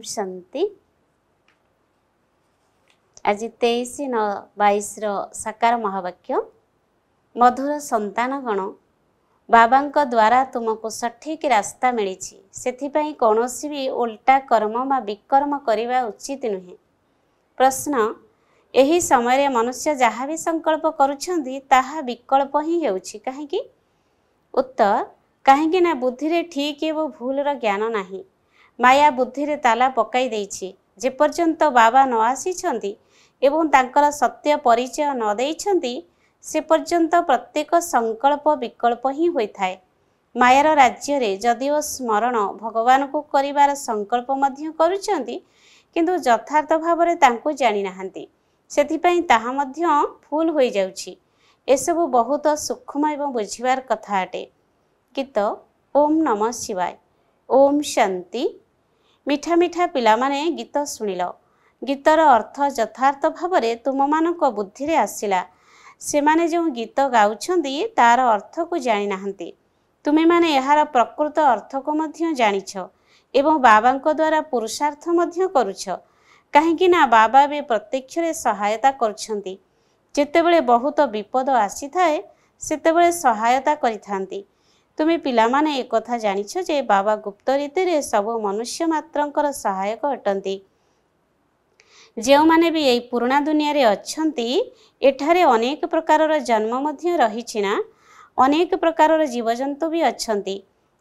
ଭାବୁଛନ୍ତି ଆଜି ତେଇଶ ନ ବାଇଶର ସାକାର ମହାବାକ୍ୟ ମଧୁର ସନ୍ତାନଗଣ ବାବାଙ୍କ ଦ୍ୱାରା ତୁମକୁ ସଠିକ୍ ରାସ୍ତା ମିଳିଛି ସେଥିପାଇଁ କୌଣସି ବି ଓଲଟା କର୍ମ ବା ବିକର୍ମ କରିବା ଉଚିତ ନୁହେଁ ପ୍ରଶ୍ନ ଏହି ସମୟରେ ମନୁଷ୍ୟ ଯାହା ବି ସଂକଳ୍ପ କରୁଛନ୍ତି ତାହା ବିକଳ୍ପ ହିଁ ହେଉଛି କାହିଁକି ଉତ୍ତର କାହିଁକି ନା ବୁଦ୍ଧିରେ ଠିକ୍ ଏବଂ ଭୁଲର ଜ୍ଞାନ ନାହିଁ ମାୟା ବୁଦ୍ଧିରେ ତାଲା ପକାଇ ଦେଇଛି ଯେପର୍ଯ୍ୟନ୍ତ ବାବା ନ ଆସିଛନ୍ତି ଏବଂ ତାଙ୍କର ସତ୍ୟ ପରିଚୟ ନ ଦେଇଛନ୍ତି ସେ ପର୍ଯ୍ୟନ୍ତ ପ୍ରତ୍ୟେକ ସଂକଳ୍ପ ବିକଳ୍ପ ହିଁ ହୋଇଥାଏ ମାୟାର ରାଜ୍ୟରେ ଯଦିଓ ସ୍ମରଣ ଭଗବାନଙ୍କୁ କରିବାର ସଂକଳ୍ପ ମଧ୍ୟ କରୁଛନ୍ତି କିନ୍ତୁ ଯଥାର୍ଥ ଭାବରେ ତାଙ୍କୁ ଜାଣିନାହାନ୍ତି ସେଥିପାଇଁ ତାହା ମଧ୍ୟ ଭୁଲ ହୋଇଯାଉଛି ଏସବୁ ବହୁତ ସୂକ୍ଷ୍ମ ଏବଂ ବୁଝିବାର କଥା ଅଟେ ଗୀତ ଓମ୍ ନମଃ ଶିବାୟ ଓମ୍ ଶାନ୍ତି ମିଠା ମିଠା ପିଲାମାନେ ଗୀତ ଶୁଣିଲ ଗୀତର ଅର୍ଥ ଯଥାର୍ଥ ଭାବରେ ତୁମମାନଙ୍କ ବୁଦ୍ଧିରେ ଆସିଲା ସେମାନେ ଯେଉଁ ଗୀତ ଗାଉଛନ୍ତି ତାର ଅର୍ଥକୁ ଜାଣିନାହାନ୍ତି ତୁମେମାନେ ଏହାର ପ୍ରକୃତ ଅର୍ଥକୁ ମଧ୍ୟ ଜାଣିଛ ଏବଂ ବାବାଙ୍କ ଦ୍ୱାରା ପୁରୁଷାର୍ଥ ମଧ୍ୟ କରୁଛ କାହିଁକି ନା ବାବା ଏବେ ପ୍ରତ୍ୟକ୍ଷରେ ସହାୟତା କରୁଛନ୍ତି ଯେତେବେଳେ ବହୁତ ବିପଦ ଆସିଥାଏ ସେତେବେଳେ ସହାୟତା କରିଥାନ୍ତି ତୁମେ ପିଲାମାନେ ଏକଥା ଜାଣିଛ ଯେ ବାବା ଗୁପ୍ତ ରୀତିରେ ସବୁ ମନୁଷ୍ୟ ମାତ୍ରଙ୍କର ସହାୟକ ଅଟନ୍ତି ଯେଉଁମାନେ ବି ଏଇ ପୁରୁଣା ଦୁନିଆରେ ଅଛନ୍ତି ଏଠାରେ ଅନେକ ପ୍ରକାରର ଜନ୍ମ ମଧ୍ୟ ରହିଛି ନା ଅନେକ ପ୍ରକାରର ଜୀବଜନ୍ତୁ ବି ଅଛନ୍ତି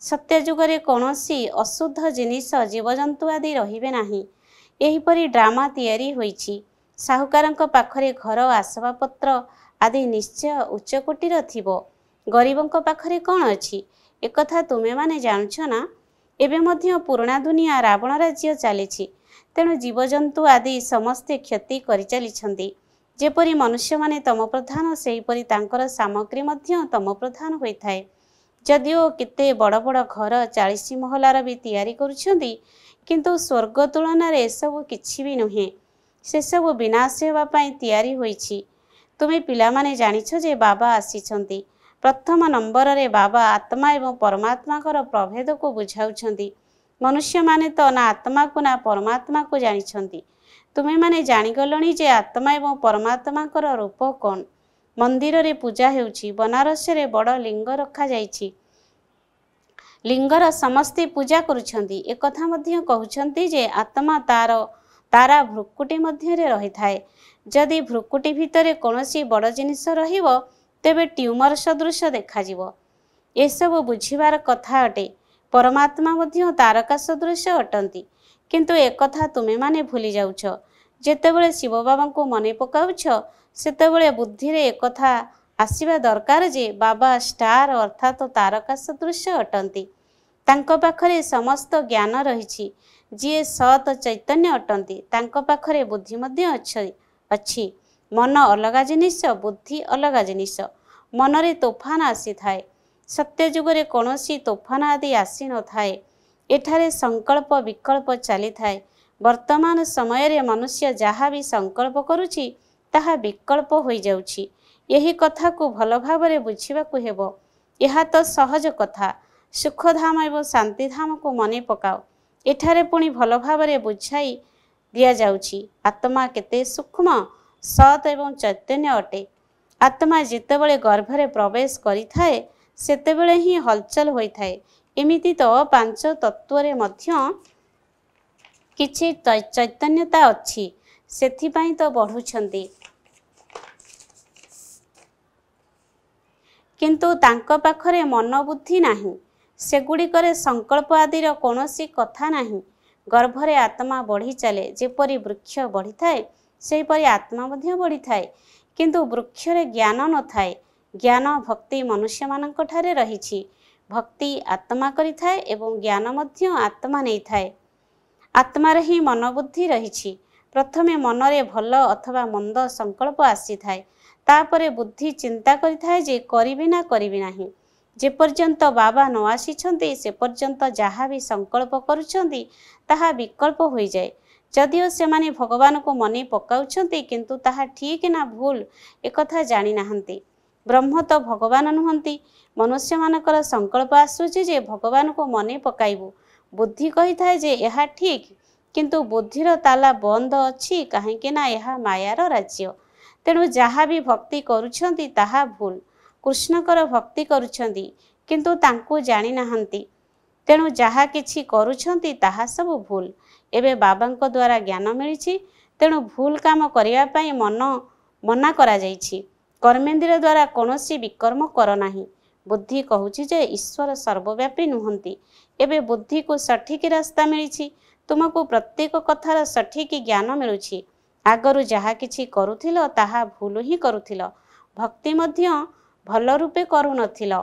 ସତ୍ୟ ଯୁଗରେ କୌଣସି ଅଶୁଦ୍ଧ ଜିନିଷ ଜୀବଜନ୍ତୁ ଆଦି ରହିବେ ନାହିଁ ଏହିପରି ଡ୍ରାମା ତିଆରି ହୋଇଛି ସାହୁକାରଙ୍କ ପାଖରେ ଘର ଆସବାବପତ୍ର ଆଦି ନିଶ୍ଚୟ ଉଚ୍ଚକୋଟୀର ଥିବ ଗରିବଙ୍କ ପାଖରେ କ'ଣ ଅଛି ଏକଥା ତୁମେମାନେ ଜାଣୁଛ ନା ଏବେ ମଧ୍ୟ ପୁରୁଣା ଦୁନିଆ ରାବଣ ରାଜ୍ୟ ଚାଲିଛି ତେଣୁ ଜୀବଜନ୍ତୁ ଆଦି ସମସ୍ତେ କ୍ଷତି କରିଚାଲିଛନ୍ତି ଯେପରି ମନୁଷ୍ୟମାନେ ତମ ପ୍ରଧାନ ସେହିପରି ତାଙ୍କର ସାମଗ୍ରୀ ମଧ୍ୟ ତମ ପ୍ରଧାନ ହୋଇଥାଏ ଯଦିଓ କେତେ ବଡ଼ ବଡ଼ ଘର ଚାଳିଶ ମହଲାର ବି ତିଆରି କରୁଛନ୍ତି କିନ୍ତୁ ସ୍ୱର୍ଗ ତୁଳନାରେ ଏସବୁ କିଛି ବି ନୁହେଁ ସେସବୁ ବିନାଶ ହେବା ପାଇଁ ତିଆରି ହୋଇଛି ତୁମେ ପିଲାମାନେ ଜାଣିଛ ଯେ ବାବା ଆସିଛନ୍ତି ପ୍ରଥମ ନମ୍ବରରେ ବାବା ଆତ୍ମା ଏବଂ ପରମାତ୍ମାଙ୍କର ପ୍ରଭେଦକୁ ବୁଝାଉଛନ୍ତି ମନୁଷ୍ୟମାନେ ତ ନା ଆତ୍ମାକୁ ନା ପରମାତ୍ମାକୁ ଜାଣିଛନ୍ତି ତୁମେମାନେ ଜାଣିଗଲଣି ଯେ ଆତ୍ମା ଏବଂ ପରମାତ୍ମାଙ୍କର ରୂପ କ'ଣ ମନ୍ଦିରରେ ପୂଜା ହେଉଛି ବନାରସରେ ବଡ଼ ଲିଙ୍ଗ ରଖାଯାଇଛି ଲିଙ୍ଗର ସମସ୍ତେ ପୂଜା କରୁଛନ୍ତି ଏକଥା ମଧ୍ୟ କହୁଛନ୍ତି ଯେ ଆତ୍ମା ତାର ତାରା ଭୃକୁଟି ମଧ୍ୟରେ ରହିଥାଏ ଯଦି ଭୃକୁଟି ଭିତରେ କୌଣସି ବଡ଼ ଜିନିଷ ରହିବ ତେବେ ଟ୍ୟୁମର ସଦୃଶ ଦେଖାଯିବ ଏସବୁ ବୁଝିବାର କଥା ଅଟେ ପରମାତ୍ମା ମଧ୍ୟ ତାରକା ସଦୃଶ ଅଟନ୍ତି କିନ୍ତୁ ଏକଥା ତୁମେମାନେ ଭୁଲି ଯାଉଛ ଯେତେବେଳେ ଶିବ ବାବାଙ୍କୁ ମନେ ପକାଉଛ ସେତେବେଳେ ବୁଦ୍ଧିରେ ଏକଥା ଆସିବା ଦରକାର ଯେ ବାବା ଷ୍ଟାର ଅର୍ଥାତ ତାରକା ସଦୃଶ ଅଟନ୍ତି ତାଙ୍କ ପାଖରେ ସମସ୍ତ ଜ୍ଞାନ ରହିଛି ଯିଏ ସତ ଚୈତନ୍ୟ ଅଟନ୍ତି ତାଙ୍କ ପାଖରେ ବୁଦ୍ଧି ମଧ୍ୟ ଅଛି ଅଛି ମନ ଅଲଗା ଜିନିଷ ବୁଦ୍ଧି ଅଲଗା ଜିନିଷ ମନରେ ତୋଫାନ ଆସିଥାଏ ସତ୍ୟ ଯୁଗରେ କୌଣସି ତୋଫାନ ଆଦି ଆସିନଥାଏ ଏଠାରେ ସଂକଳ୍ପ ବିକଳ୍ପ ଚାଲିଥାଏ ବର୍ତ୍ତମାନ ସମୟରେ ମନୁଷ୍ୟ ଯାହା ବି ସଂକଳ୍ପ କରୁଛି ତାହା ବିକଳ୍ପ ହୋଇଯାଉଛି ଏହି କଥାକୁ ଭଲ ଭାବରେ ବୁଝିବାକୁ ହେବ ଏହା ତ ସହଜ କଥା ସୁଖଧାମ ଏବଂ ଶାନ୍ତିଧାମକୁ ମନେ ପକାଅ ଏଠାରେ ପୁଣି ଭଲ ଭାବରେ ବୁଝାଇ ଦିଆଯାଉଛି ଆତ୍ମା କେତେ ସୂକ୍ଷ୍ମ ସତ୍ ଏବଂ ଚୈତନ୍ୟ ଅଟେ ଆତ୍ମା ଯେତେବେଳେ ଗର୍ଭରେ ପ୍ରବେଶ କରିଥାଏ ସେତେବେଳେ ହିଁ ହଲଚଲ ହୋଇଥାଏ ଏମିତି ତ ପାଞ୍ଚ ତତ୍ତ୍ୱରେ ମଧ୍ୟ କିଛି ଚୈତନ୍ୟତା ଅଛି ସେଥିପାଇଁ ତ ବଢ଼ୁଛନ୍ତି କିନ୍ତୁ ତାଙ୍କ ପାଖରେ ମନବୁଦ୍ଧି ନାହିଁ ସେଗୁଡ଼ିକରେ ସଂକଳ୍ପ ଆଦିର କୌଣସି କଥା ନାହିଁ ଗର୍ଭରେ ଆତ୍ମା ବଢ଼ିଚାଲେ ଯେପରି ବୃକ୍ଷ ବଢ଼ିଥାଏ ସେହିପରି ଆତ୍ମା ମଧ୍ୟ ବଢ଼ିଥାଏ କିନ୍ତୁ ବୃକ୍ଷରେ ଜ୍ଞାନ ନଥାଏ ଜ୍ଞାନ ଭକ୍ତି ମନୁଷ୍ୟମାନଙ୍କ ଠାରେ ରହିଛି ଭକ୍ତି ଆତ୍ମା କରିଥାଏ ଏବଂ ଜ୍ଞାନ ମଧ୍ୟ ଆତ୍ମା ନେଇଥାଏ ଆତ୍ମାରେ ହିଁ ମନବୁଦ୍ଧି ରହିଛି ପ୍ରଥମେ ମନରେ ଭଲ ଅଥବା ମନ୍ଦ ସଂକଳ୍ପ ଆସିଥାଏ ତାପରେ ବୁଦ୍ଧି ଚିନ୍ତା କରିଥାଏ ଯେ କରିବି ନା କରିବି ନାହିଁ ଯେପର୍ଯ୍ୟନ୍ତ ବାବା ନ ଆସିଛନ୍ତି ସେପର୍ଯ୍ୟନ୍ତ ଯାହା ବି ସଂକଳ୍ପ କରୁଛନ୍ତି ତାହା ବିକଳ୍ପ ହୋଇଯାଏ ଯଦିଓ ସେମାନେ ଭଗବାନଙ୍କୁ ମନେ ପକାଉଛନ୍ତି କିନ୍ତୁ ତାହା ଠିକ୍ ନା ଭୁଲ ଏକଥା ଜାଣିନାହାନ୍ତି ବ୍ରହ୍ମ ତ ଭଗବାନ ନୁହନ୍ତି ମନୁଷ୍ୟମାନଙ୍କର ସଂକଳ୍ପ ଆସୁଛି ଯେ ଭଗବାନଙ୍କୁ ମନେ ପକାଇବୁ ବୁଦ୍ଧି କହିଥାଏ ଯେ ଏହା ଠିକ୍ କିନ୍ତୁ ବୁଦ୍ଧିର ତାଲା ବନ୍ଦ ଅଛି କାହିଁକି ନା ଏହା ମାୟାର ରାଜ୍ୟ ତେଣୁ ଯାହା ବି ଭକ୍ତି କରୁଛନ୍ତି ତାହା ଭୁଲ କୃଷ୍ଣଙ୍କର ଭକ୍ତି କରୁଛନ୍ତି କିନ୍ତୁ ତାଙ୍କୁ ଜାଣିନାହାନ୍ତି ତେଣୁ ଯାହା କିଛି କରୁଛନ୍ତି ତାହା ସବୁ ଭୁଲ ଏବେ ବାବାଙ୍କ ଦ୍ୱାରା ଜ୍ଞାନ ମିଳିଛି ତେଣୁ ଭୁଲ କାମ କରିବା ପାଇଁ ମନ ମନା କରାଯାଇଛି କର୍ମେନ୍ଦ୍ର ଦ୍ୱାରା କୌଣସି ବିକର୍ମ କର ନାହିଁ ବୁଦ୍ଧି କହୁଛି ଯେ ଈଶ୍ୱର ସର୍ବବ୍ୟାପୀ ନୁହନ୍ତି ଏବେ ବୁଦ୍ଧିକୁ ସଠିକ୍ ରାସ୍ତା ମିଳିଛି ତୁମକୁ ପ୍ରତ୍ୟେକ କଥାର ସଠିକ୍ ଜ୍ଞାନ ମିଳୁଛି ଆଗରୁ ଯାହା କିଛି କରୁଥିଲ ତାହା ଭୁଲ ହିଁ କରୁଥିଲ ଭକ୍ତି ମଧ୍ୟ ଭଲ ରୂପେ କରୁନଥିଲ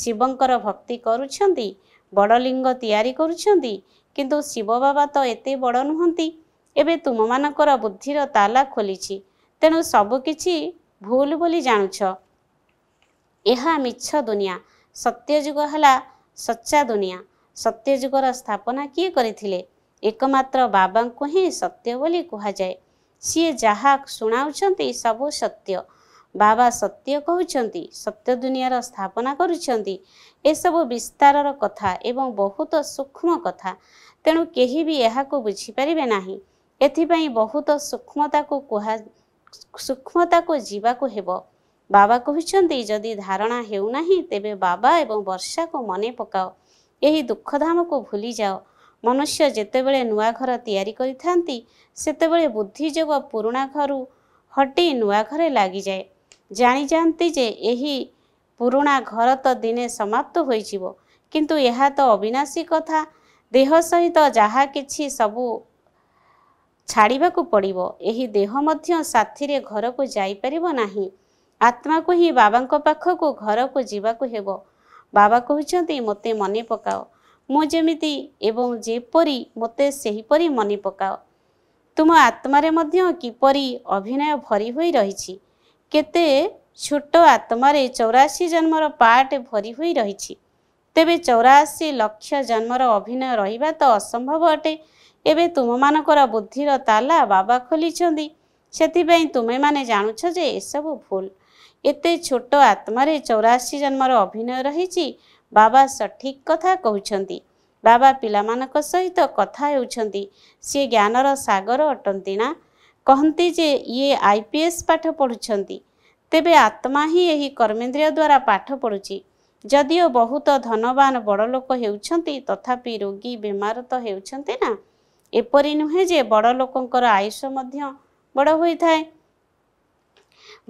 ଶିବଙ୍କର ଭକ୍ତି କରୁଛନ୍ତି ବଡ଼ଲିଙ୍ଗ ତିଆରି କରୁଛନ୍ତି କିନ୍ତୁ ଶିବ ବାବା ତ ଏତେ ବଡ଼ ନୁହନ୍ତି ଏବେ ତୁମମାନଙ୍କର ବୁଦ୍ଧିର ତାଲା ଖୋଲିଛି ତେଣୁ ସବୁ କିଛି ଭୁଲ ବୋଲି ଜାଣୁଛ ଏହା ମିଛ ଦୁନିଆ ସତ୍ୟ ଯୁଗ ହେଲା ସଚ୍ଚା ଦୁନିଆ ସତ୍ୟ ଯୁଗର ସ୍ଥାପନା କିଏ କରିଥିଲେ ଏକମାତ୍ର ବାବାଙ୍କୁ ହିଁ ସତ୍ୟ ବୋଲି କୁହାଯାଏ ସିଏ ଯାହା ଶୁଣାଉଛନ୍ତି ସବୁ ସତ୍ୟ ବାବା ସତ୍ୟ କହୁଛନ୍ତି ସତ୍ୟ ଦୁନିଆର ସ୍ଥାପନା କରୁଛନ୍ତି ଏସବୁ ବିସ୍ତାରର କଥା ଏବଂ ବହୁତ ସୂକ୍ଷ୍ମ କଥା ତେଣୁ କେହି ବି ଏହାକୁ ବୁଝିପାରିବେ ନାହିଁ ଏଥିପାଇଁ ବହୁତ ସୂକ୍ଷ୍ମତାକୁ କୁହା ସୂକ୍ଷ୍ମତାକୁ ଯିବାକୁ ହେବ ବାବା କହୁଛନ୍ତି ଯଦି ଧାରଣା ହେଉନାହିଁ ତେବେ ବାବା ଏବଂ ବର୍ଷାକୁ ମନେ ପକାଅ ଏହି ଦୁଃଖଧାମକୁ ଭୁଲିଯାଅ ମନୁଷ୍ୟ ଯେତେବେଳେ ନୂଆ ଘର ତିଆରି କରିଥାନ୍ତି ସେତେବେଳେ ବୁଦ୍ଧି ଯୋଗ ପୁରୁଣା ଘରୁ ହଟେଇ ନୂଆ ଘରେ ଲାଗିଯାଏ ଜାଣିଯାଆନ୍ତି ଯେ ଏହି ପୁରୁଣା ଘର ତ ଦିନେ ସମାପ୍ତ ହୋଇଯିବ କିନ୍ତୁ ଏହା ତ ଅବିନାଶୀ କଥା ଦେହ ସହିତ ଯାହା କିଛି ସବୁ ଛାଡ଼ିବାକୁ ପଡ଼ିବ ଏହି ଦେହ ମଧ୍ୟ ସାଥିରେ ଘରକୁ ଯାଇପାରିବ ନାହିଁ ଆତ୍ମାକୁ ହିଁ ବାବାଙ୍କ ପାଖକୁ ଘରକୁ ଯିବାକୁ ହେବ ବାବା କହୁଛନ୍ତି ମୋତେ ମନେ ପକାଅ ମୁଁ ଯେମିତି ଏବଂ ଯେପରି ମୋତେ ସେହିପରି ମନେ ପକାଅ ତୁମ ଆତ୍ମାରେ ମଧ୍ୟ କିପରି ଅଭିନୟ ଭରି ହୋଇ ରହିଛି କେତେ ଛୋଟ ଆତ୍ମାରେ ଚଉରାଅଶୀ ଜନ୍ମର ପାର୍ଟ ଭରି ହୋଇ ରହିଛି ତେବେ ଚଉରାଅଶୀ ଲକ୍ଷ ଜନ୍ମର ଅଭିନୟ ରହିବା ତ ଅସମ୍ଭବ ଅଟେ ଏବେ ତୁମମାନଙ୍କର ବୁଦ୍ଧିର ତାଲା ବାବା ଖୋଲିଛନ୍ତି ସେଥିପାଇଁ ତୁମେମାନେ ଜାଣୁଛ ଯେ ଏସବୁ ଭୁଲ ଏତେ ଛୋଟ ଆତ୍ମାରେ ଚଉରାଅଶୀ ଜନ୍ମର ଅଭିନୟ ରହିଛି ବାବା ସଠିକ୍ କଥା କହୁଛନ୍ତି ବାବା ପିଲାମାନଙ୍କ ସହିତ କଥା ହେଉଛନ୍ତି ସିଏ ଜ୍ଞାନର ସାଗର ଅଟନ୍ତି ନା କହନ୍ତି ଯେ ଇଏ ଆଇ ପି ଏସ୍ ପାଠ ପଢ଼ୁଛନ୍ତି ତେବେ ଆତ୍ମା ହିଁ ଏହି କର୍ମେନ୍ଦ୍ରିୟ ଦ୍ୱାରା ପାଠ ପଢ଼ୁଛି ଯଦିଓ ବହୁତ ଧନବାନ ବଡ଼ ଲୋକ ହେଉଛନ୍ତି ତଥାପି ରୋଗୀ ବେମାର ତ ହେଉଛନ୍ତି ନା ଏପରି ନୁହେଁ ଯେ ବଡ଼ ଲୋକଙ୍କର ଆୟୁଷ ମଧ୍ୟ ବଡ଼ ହୋଇଥାଏ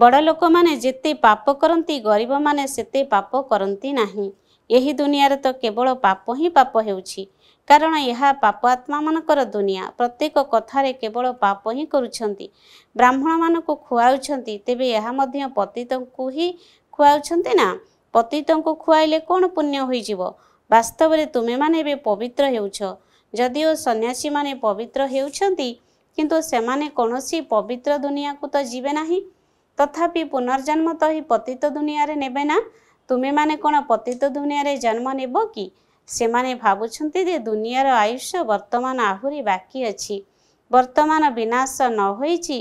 ବଡ଼ ଲୋକମାନେ ଯେତେ ପାପ କରନ୍ତି ଗରିବମାନେ ସେତେ ପାପ କରନ୍ତି ନାହିଁ ଏହି ଦୁନିଆରେ ତ କେବଳ ପାପ ହିଁ ପାପ ହେଉଛି କାରଣ ଏହା ପାପ ଆତ୍ମାମାନଙ୍କର ଦୁନିଆ ପ୍ରତ୍ୟେକ କଥାରେ କେବଳ ପାପ ହିଁ କରୁଛନ୍ତି ବ୍ରାହ୍ମଣମାନଙ୍କୁ ଖୁଆଉଛନ୍ତି ତେବେ ଏହା ମଧ୍ୟ ପତିତଙ୍କୁ ହିଁ ଖୁଆଉଛନ୍ତି ନା ପତିତଙ୍କୁ ଖୁଆଇଲେ କ'ଣ ପୁଣ୍ୟ ହୋଇଯିବ ବାସ୍ତବରେ ତୁମେମାନେ ଏବେ ପବିତ୍ର ହେଉଛ ଯଦିଓ ସନ୍ନ୍ୟାସୀମାନେ ପବିତ୍ର ହେଉଛନ୍ତି କିନ୍ତୁ ସେମାନେ କୌଣସି ପବିତ୍ର ଦୁନିଆକୁ ତ ଯିବେ ନାହିଁ ତଥାପି ପୁନର୍ଜନ୍ମ ତ ଏହି ପତିତ ଦୁନିଆରେ ନେବେ ନା ତୁମେମାନେ କ'ଣ ପତିତ ଦୁନିଆରେ ଜନ୍ମ ନେବ କି ସେମାନେ ଭାବୁଛନ୍ତି ଯେ ଦୁନିଆର ଆୟୁଷ ବର୍ତ୍ତମାନ ଆହୁରି ବାକି ଅଛି ବର୍ତ୍ତମାନ ବିନାଶ ନ ହୋଇଛି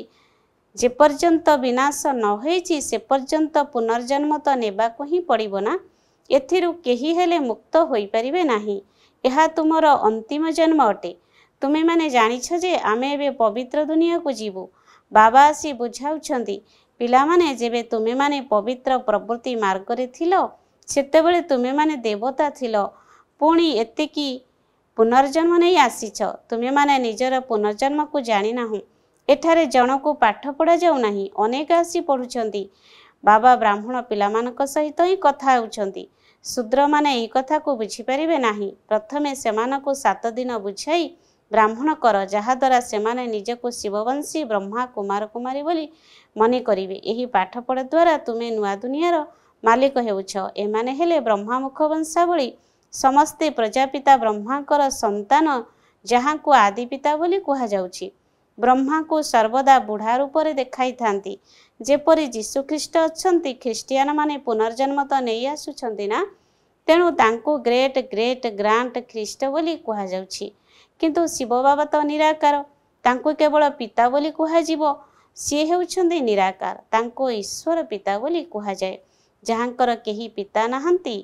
ଯେପର୍ଯ୍ୟନ୍ତ ବିନାଶ ନ ହୋଇଛି ସେପର୍ଯ୍ୟନ୍ତ ପୁନର୍ଜନ୍ମ ତ ନେବାକୁ ହିଁ ପଡ଼ିବ ନା ଏଥିରୁ କେହି ହେଲେ ମୁକ୍ତ ହୋଇପାରିବେ ନାହିଁ ଏହା ତୁମର ଅନ୍ତିମ ଜନ୍ମ ଅଟେ ତୁମେମାନେ ଜାଣିଛ ଯେ ଆମେ ଏବେ ପବିତ୍ର ଦୁନିଆକୁ ଯିବୁ ବାବା ଆସି ବୁଝାଉଛନ୍ତି ପିଲାମାନେ ଯେବେ ତୁମେମାନେ ପବିତ୍ର ପ୍ରବୃତ୍ତି ମାର୍ଗରେ ଥିଲ ସେତେବେଳେ ତୁମେମାନେ ଦେବତା ଥିଲ ପୁଣି ଏତିକି ପୁନର୍ଜନ୍ମ ନେଇ ଆସିଛ ତୁମେମାନେ ନିଜର ପୁନର୍ଜନ୍ମକୁ ଜାଣିନାହୁଁ ଏଠାରେ ଜଣକୁ ପାଠ ପଢ଼ାଯାଉ ନାହିଁ ଅନେକ ଆସି ପଢ଼ୁଛନ୍ତି ବାବା ବ୍ରାହ୍ମଣ ପିଲାମାନଙ୍କ ସହିତ ହିଁ କଥା ହେଉଛନ୍ତି ଶୂଦ୍ରମାନେ ଏହି କଥାକୁ ବୁଝିପାରିବେ ନାହିଁ ପ୍ରଥମେ ସେମାନଙ୍କୁ ସାତ ଦିନ ବୁଝାଇ ବ୍ରାହ୍ମଣ କର ଯାହାଦ୍ୱାରା ସେମାନେ ନିଜକୁ ଶିବବଂଶୀ ବ୍ରହ୍ମା କୁମାର କୁମାରୀ ବୋଲି ମନେ କରିବେ ଏହି ପାଠ ପଢ଼ା ଦ୍ୱାରା ତୁମେ ନୂଆ ଦୁନିଆର ମାଲିକ ହେଉଛ ଏମାନେ ହେଲେ ବ୍ରହ୍ମାମୁଖ ବଂଶାବଳୀ ସମସ୍ତେ ପ୍ରଜାପିତା ବ୍ରହ୍ମାଙ୍କର ସନ୍ତାନ ଯାହାଙ୍କୁ ଆଦି ପିତା ବୋଲି କୁହାଯାଉଛି ବ୍ରହ୍ମାଙ୍କୁ ସର୍ବଦା ବୁଢ଼ା ରୂପରେ ଦେଖାଇଥାନ୍ତି ଯେପରି ଯୀଶୁ ଖ୍ରୀଷ୍ଟ ଅଛନ୍ତି ଖ୍ରୀଷ୍ଟିଆନମାନେ ପୁନର୍ଜନ୍ମ ତ ନେଇ ଆସୁଛନ୍ତି ନା ତେଣୁ ତାଙ୍କୁ ଗ୍ରେଟ୍ ଗ୍ରେଟ୍ ଗ୍ରାଣ୍ଟ ଖ୍ରୀଷ୍ଟ ବୋଲି କୁହାଯାଉଛି କିନ୍ତୁ ଶିବ ବାବା ତ ନିରାକାର ତାଙ୍କୁ କେବଳ ପିତା ବୋଲି କୁହାଯିବ ସିଏ ହେଉଛନ୍ତି ନିରାକାର ତାଙ୍କୁ ଈଶ୍ୱର ପିତା ବୋଲି କୁହାଯାଏ ଯାହାଙ୍କର କେହି ପିତା ନାହାନ୍ତି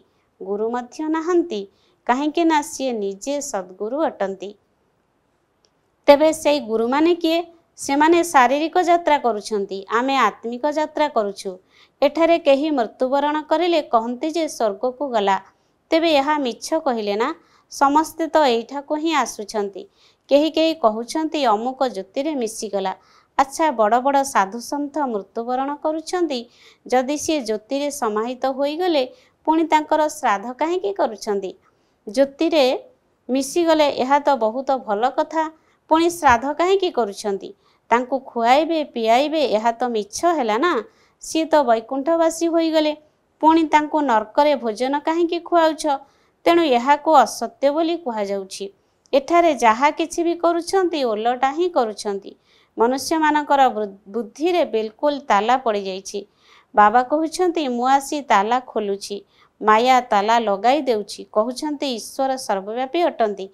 ଗୁରୁ ମଧ୍ୟ ନାହାନ୍ତି କାହିଁକି ନା ସିଏ ନିଜେ ସଦ୍ଗୁରୁ ଅଟନ୍ତି ତେବେ ସେଇ ଗୁରୁମାନେ କିଏ ସେମାନେ ଶାରୀରିକ ଯାତ୍ରା କରୁଛନ୍ତି ଆମେ ଆତ୍ମିକ ଯାତ୍ରା କରୁଛୁ ଏଠାରେ କେହି ମୃତ୍ୟୁବରଣ କରିଲେ କହନ୍ତି ଯେ ସ୍ୱର୍ଗକୁ ଗଲା ତେବେ ଏହା ମିଛ କହିଲେ ନା ସମସ୍ତେ ତ ଏଇଠାକୁ ହିଁ ଆସୁଛନ୍ତି କେହି କେହି କହୁଛନ୍ତି ଅମୁକ ଜ୍ୟୋତିରେ ମିଶିଗଲା ଆଚ୍ଛା ବଡ଼ ବଡ଼ ସାଧୁସନ୍ଥ ମୃତ୍ୟୁବରଣ କରୁଛନ୍ତି ଯଦି ସିଏ ଜ୍ୟୋତିରେ ସମାହିତ ହୋଇଗଲେ ପୁଣି ତାଙ୍କର ଶ୍ରାଦ୍ଧ କାହିଁକି କରୁଛନ୍ତି ଜ୍ୟୋତିରେ ମିଶିଗଲେ ଏହା ତ ବହୁତ ଭଲ କଥା ପୁଣି ଶ୍ରାଦ୍ଧ କାହିଁକି କରୁଛନ୍ତି ତାଙ୍କୁ ଖୁଆଇବେ ପିଆଇବେ ଏହା ତ ମିଛ ହେଲା ନା ସିଏ ତ ବୈକୁଣ୍ଠବାସୀ ହୋଇଗଲେ ପୁଣି ତାଙ୍କୁ ନର୍କରେ ଭୋଜନ କାହିଁକି ଖୁଆଉଛ ତେଣୁ ଏହାକୁ ଅସତ୍ୟ ବୋଲି କୁହାଯାଉଛି ଏଠାରେ ଯାହା କିଛି ବି କରୁଛନ୍ତି ଓଲଟା ହିଁ କରୁଛନ୍ତି ମନୁଷ୍ୟମାନଙ୍କର ବୁଦ୍ଧିରେ ବିଲକୁଲ ତାଲା ପଡ଼ିଯାଇଛି ବାବା କହୁଛନ୍ତି ମୁଁ ଆସି ତାଲା ଖୋଲୁଛି ମାୟା ତାଲା ଲଗାଇ ଦେଉଛି କହୁଛନ୍ତି ଈଶ୍ୱର ସର୍ବବ୍ୟାପୀ ଅଟନ୍ତି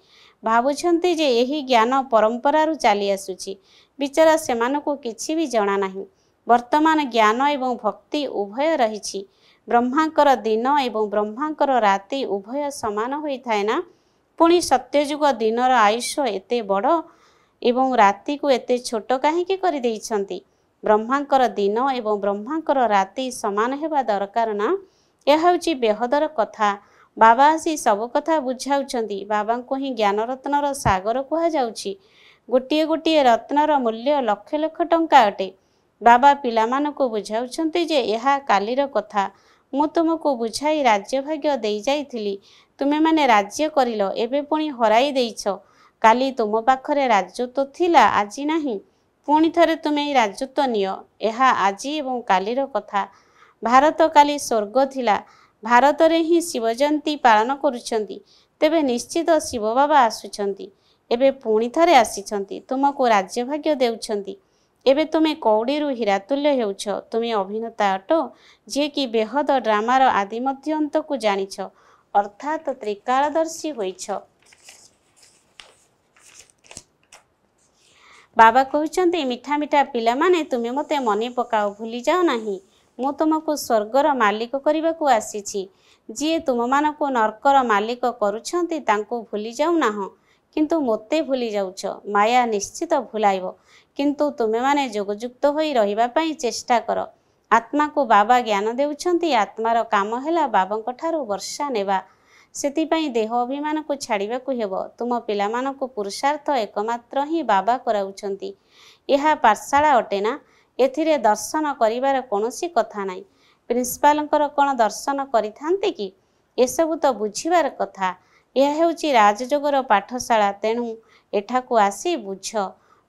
ଭାବୁଛନ୍ତି ଯେ ଏହି ଜ୍ଞାନ ପରମ୍ପରାରୁ ଚାଲି ଆସୁଛି ବିଚାର ସେମାନଙ୍କୁ କିଛି ବି ଜଣାନାହିଁ ବର୍ତ୍ତମାନ ଜ୍ଞାନ ଏବଂ ଭକ୍ତି ଉଭୟ ରହିଛି ବ୍ରହ୍ମାଙ୍କର ଦିନ ଏବଂ ବ୍ରହ୍ମାଙ୍କର ରାତି ଉଭୟ ସମାନ ହୋଇଥାଏ ନା ପୁଣି ସତ୍ୟଯୁଗ ଦିନର ଆୟୁଷ ଏତେ ବଡ଼ ଏବଂ ରାତିକୁ ଏତେ ଛୋଟ କାହିଁକି କରିଦେଇଛନ୍ତି ବ୍ରହ୍ମାଙ୍କର ଦିନ ଏବଂ ବ୍ରହ୍ମାଙ୍କର ରାତି ସମାନ ହେବା ଦରକାର ନା ଏହା ହେଉଛି ବେହଦର କଥା ବାବା ଆସି ସବୁ କଥା ବୁଝାଉଛନ୍ତି ବାବାଙ୍କୁ ହିଁ ଜ୍ଞାନରତ୍ନର ସାଗର କୁହାଯାଉଛି ଗୋଟିଏ ଗୋଟିଏ ରତ୍ନର ମୂଲ୍ୟ ଲକ୍ଷ ଲକ୍ଷ ଟଙ୍କା ଅଟେ ବାବା ପିଲାମାନଙ୍କୁ ବୁଝାଉଛନ୍ତି ଯେ ଏହା କାଲିର କଥା ମୁଁ ତୁମକୁ ବୁଝାଇ ରାଜ୍ୟଭାଗ୍ୟ ଦେଇଯାଇଥିଲି ତୁମେମାନେ ରାଜ୍ୟ କରିଲ ଏବେ ପୁଣି ହରାଇ ଦେଇଛ କାଲି ତୁମ ପାଖରେ ରାଜତ୍ୱ ଥିଲା ଆଜି ନାହିଁ ପୁଣି ଥରେ ତୁମେ ଏହି ରାଜତ୍ୱ ନିଅ ଏହା ଆଜି ଏବଂ କାଲିର କଥା ଭାରତ କାଲି ସ୍ୱର୍ଗ ଥିଲା ଭାରତରେ ହିଁ ଶିବ ଜୟନ୍ତୀ ପାଳନ କରୁଛନ୍ତି ତେବେ ନିଶ୍ଚିତ ଶିବ ବାବା ଆସୁଛନ୍ତି ଏବେ ପୁଣି ଥରେ ଆସିଛନ୍ତି ତୁମକୁ ରାଜ୍ୟଭାଗ୍ୟ ଦେଉଛନ୍ତି ଏବେ ତୁମେ କୌଡ଼ିରୁ ହୀରାତୁଲ୍ୟ ହେଉଛ ତୁମେ ଅଭିନେତା ଅଟ ଯିଏକି ବେହଦ ଡ୍ରାମାର ଆଦି ମଧ୍ୟ ଅନ୍ତକୁ ଜାଣିଛ ଅର୍ଥାତ୍ ତ୍ରିକାଳଦର୍ଶୀ ହୋଇଛ ବାବା କହୁଛନ୍ତି ମିଠା ମିଠା ପିଲାମାନେ ତୁମେ ମୋତେ ମନେ ପକାଅ ଭୁଲି ଯାଅ ନାହିଁ ମୁଁ ତୁମକୁ ସ୍ୱର୍ଗର ମାଲିକ କରିବାକୁ ଆସିଛି ଯିଏ ତୁମମାନଙ୍କୁ ନର୍କର ମାଲିକ କରୁଛନ୍ତି ତାଙ୍କୁ ଭୁଲି ଯାଉନାହଁ କିନ୍ତୁ ମୋତେ ଭୁଲି ଯାଉଛ ମାୟା ନିଶ୍ଚିତ ଭୁଲାଇବ କିନ୍ତୁ ତୁମେମାନେ ଯୋଗଯୁକ୍ତ ହୋଇ ରହିବା ପାଇଁ ଚେଷ୍ଟା କର ଆତ୍ମାକୁ ବାବା ଜ୍ଞାନ ଦେଉଛନ୍ତି ଆତ୍ମାର କାମ ହେଲା ବାବାଙ୍କ ଠାରୁ ବର୍ଷା ନେବା ସେଥିପାଇଁ ଦେହ ଅଭିମାନକୁ ଛାଡ଼ିବାକୁ ହେବ ତୁମ ପିଲାମାନଙ୍କୁ ପୁରୁଷାର୍ଥ ଏକମାତ୍ର ହିଁ ବାବା କରାଉଛନ୍ତି ଏହା ପାଠଶାଳା ଅଟେ ନା ଏଥିରେ ଦର୍ଶନ କରିବାର କୌଣସି କଥା ନାହିଁ ପ୍ରିନ୍ସିପାଲଙ୍କର କ'ଣ ଦର୍ଶନ କରିଥାନ୍ତି କି ଏସବୁ ତ ବୁଝିବାର କଥା ଏହା ହେଉଛି ରାଜଯୋଗର ପାଠଶାଳା ତେଣୁ ଏଠାକୁ ଆସି ବୁଝ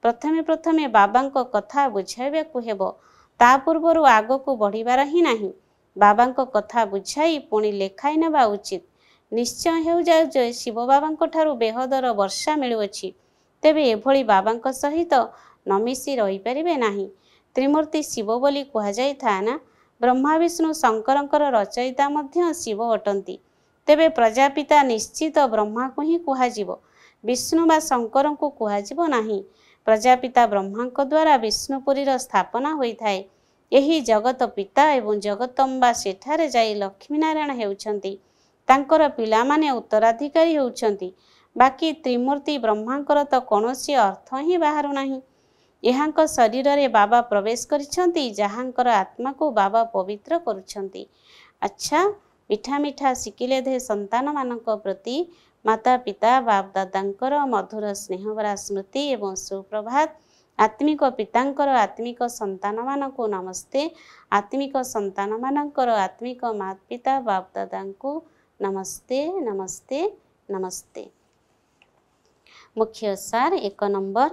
ପ୍ରଥମେ ପ୍ରଥମେ ବାବାଙ୍କ କଥା ବୁଝାଇବାକୁ ହେବ ତା ପୂର୍ବରୁ ଆଗକୁ ବଢ଼ିବାର ହିଁ ନାହିଁ ବାବାଙ୍କ କଥା ବୁଝାଇ ପୁଣି ଲେଖାଇ ନେବା ଉଚିତ ନିଶ୍ଚୟ ହେଉଯାଉ ଯେ ଶିବ ବାବାଙ୍କ ଠାରୁ ବେହଦର ବର୍ଷା ମିଳୁଅଛି ତେବେ ଏଭଳି ବାବାଙ୍କ ସହିତ ନମିଶି ରହିପାରିବେ ନାହିଁ ତ୍ରିମୂର୍ତ୍ତି ଶିବ ବୋଲି କୁହାଯାଇଥାଏ ନା ବ୍ରହ୍ମା ବିଷ୍ଣୁ ଶଙ୍କରଙ୍କର ରଚୟିତା ମଧ୍ୟ ଶିବ ଅଟନ୍ତି ତେବେ ପ୍ରଜାପିତା ନିଶ୍ଚିତ ବ୍ରହ୍ମାକୁ ହିଁ କୁହାଯିବ ବିଷ୍ଣୁ ବା ଶଙ୍କରଙ୍କୁ କୁହାଯିବ ନାହିଁ ପ୍ରଜାପିତା ବ୍ରହ୍ମାଙ୍କ ଦ୍ୱାରା ବିଷ୍ଣୁ ପୁରୀର ସ୍ଥାପନା ହୋଇଥାଏ ଏହି ଜଗତ ପିତା ଏବଂ ଜଗତମ୍ବା ସେଠାରେ ଯାଇ ଲକ୍ଷ୍ମୀନାରାୟଣ ହେଉଛନ୍ତି ତାଙ୍କର ପିଲାମାନେ ଉତ୍ତରାଧିକାରୀ ହେଉଛନ୍ତି ବାକି ତ୍ରିମୂର୍ତ୍ତି ବ୍ରହ୍ମାଙ୍କର ତ କୌଣସି ଅର୍ଥ ହିଁ ବାହାରୁ ନାହିଁ ଏହାଙ୍କ ଶରୀରରେ ବାବା ପ୍ରବେଶ କରିଛନ୍ତି ଯାହାଙ୍କର ଆତ୍ମାକୁ ବାବା ପବିତ୍ର କରୁଛନ୍ତି ଆଚ୍ଛା ମିଠା ମିଠା ଶିଖିଲେ ଦେହ ସନ୍ତାନମାନଙ୍କ ପ୍ରତି ମାତା ପିତା ବାପ ଦାଦାଙ୍କର ମଧୁର ସ୍ନେହଭରା ସ୍ମୃତି ଏବଂ ସୁପ୍ରଭାତ ଆତ୍ମିକ ପିତାଙ୍କର ଆତ୍ମିକ ସନ୍ତାନମାନଙ୍କୁ ନମସ୍ତେ ଆତ୍ମିକ ସନ୍ତାନମାନଙ୍କର ଆତ୍ମିକ ମା ପିତା ବାପ ଦାଦାଙ୍କୁ ନମସ୍ତେ ନମସ୍ତେ ନମସ୍ତେ ମୁଖ୍ୟ ସାର୍ ଏକ ନମ୍ବର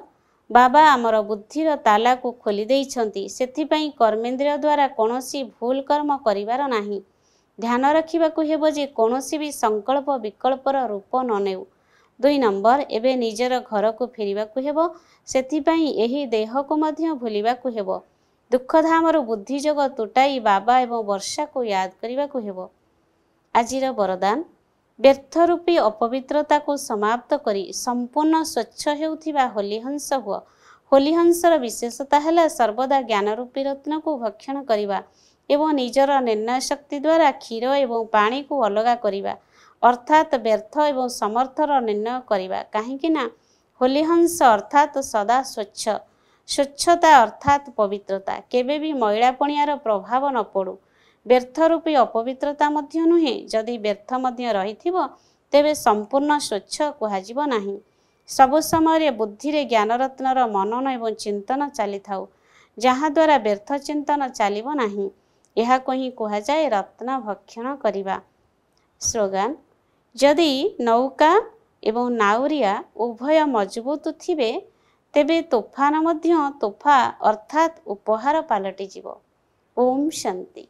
ବାବା ଆମର ବୁଦ୍ଧିର ତାଲାକୁ ଖୋଲି ଦେଇଛନ୍ତି ସେଥିପାଇଁ କର୍ମେନ୍ଦ୍ରିୟ ଦ୍ୱାରା କୌଣସି ଭୁଲ କର୍ମ କରିବାର ନାହିଁ ଧ୍ୟାନ ରଖିବାକୁ ହେବ ଯେ କୌଣସି ବି ସଂକଳ୍ପ ବିକଳ୍ପର ରୂପ ନ ନେଉ ଦୁଇ ନମ୍ବର ଏବେ ନିଜର ଘରକୁ ଫେରିବାକୁ ହେବ ସେଥିପାଇଁ ଏହି ଦେହକୁ ମଧ୍ୟ ଭୁଲିବାକୁ ହେବ ଦୁଃଖଧାମରୁ ବୁଦ୍ଧିଯୋଗ ତୁଟାଇ ବାବା ଏବଂ ବର୍ଷାକୁ ୟାଦ କରିବାକୁ ହେବ ଆଜିର ବରଦାନ ବ୍ୟର୍ଥରୂପୀ ଅପବିତ୍ରତାକୁ ସମାପ୍ତ କରି ସମ୍ପୂର୍ଣ୍ଣ ସ୍ୱଚ୍ଛ ହେଉଥିବା ହୋଲିହଂସ ହୁଅ ହୋଲିହଂସର ବିଶେଷତା ହେଲା ସର୍ବଦା ଜ୍ଞାନରୂପୀ ରତ୍ନକୁ ଭକ୍ଷଣ କରିବା ଏବଂ ନିଜର ନିର୍ଣ୍ଣୟ ଶକ୍ତି ଦ୍ୱାରା କ୍ଷୀର ଏବଂ ପାଣିକୁ ଅଲଗା କରିବା ଅର୍ଥାତ୍ ବ୍ୟର୍ଥ ଏବଂ ସମର୍ଥର ନିର୍ଣ୍ଣୟ କରିବା କାହିଁକି ନା ହୋଲିହଂସ ଅର୍ଥାତ୍ ସଦା ସ୍ୱଚ୍ଛ ସ୍ୱଚ୍ଛତା ଅର୍ଥାତ୍ ପବିତ୍ରତା କେବେ ବି ମଇଳାପଣିଆର ପ୍ରଭାବ ନ ପଡ଼ୁ ବ୍ୟର୍ଥ ରୂପୀ ଅପବିତ୍ରତା ମଧ୍ୟ ନୁହେଁ ଯଦି ବ୍ୟର୍ଥ ମଧ୍ୟ ରହିଥିବ ତେବେ ସମ୍ପୂର୍ଣ୍ଣ ସ୍ୱଚ୍ଛ କୁହାଯିବ ନାହିଁ ସବୁ ସମୟରେ ବୁଦ୍ଧିରେ ଜ୍ଞାନରତ୍ନର ମନନ ଏବଂ ଚିନ୍ତନ ଚାଲିଥାଉ ଯାହାଦ୍ୱାରା ବ୍ୟର୍ଥ ଚିନ୍ତନ ଚାଲିବ ନାହିଁ ଏହାକୁ ହିଁ କୁହାଯାଏ ରତ୍ନ ଭକ୍ଷଣ କରିବା ସ୍ଲୋଗାନ ଯଦି ନୌକା ଏବଂ ନାଉରିଆ ଉଭୟ ମଜବୁତ ଥିବେ ତେବେ ତୋଫାନ ମଧ୍ୟ ତୋଫା ଅର୍ଥାତ୍ ଉପହାର ପାଲଟିଯିବ ଓମ୍ ଶାନ୍ତି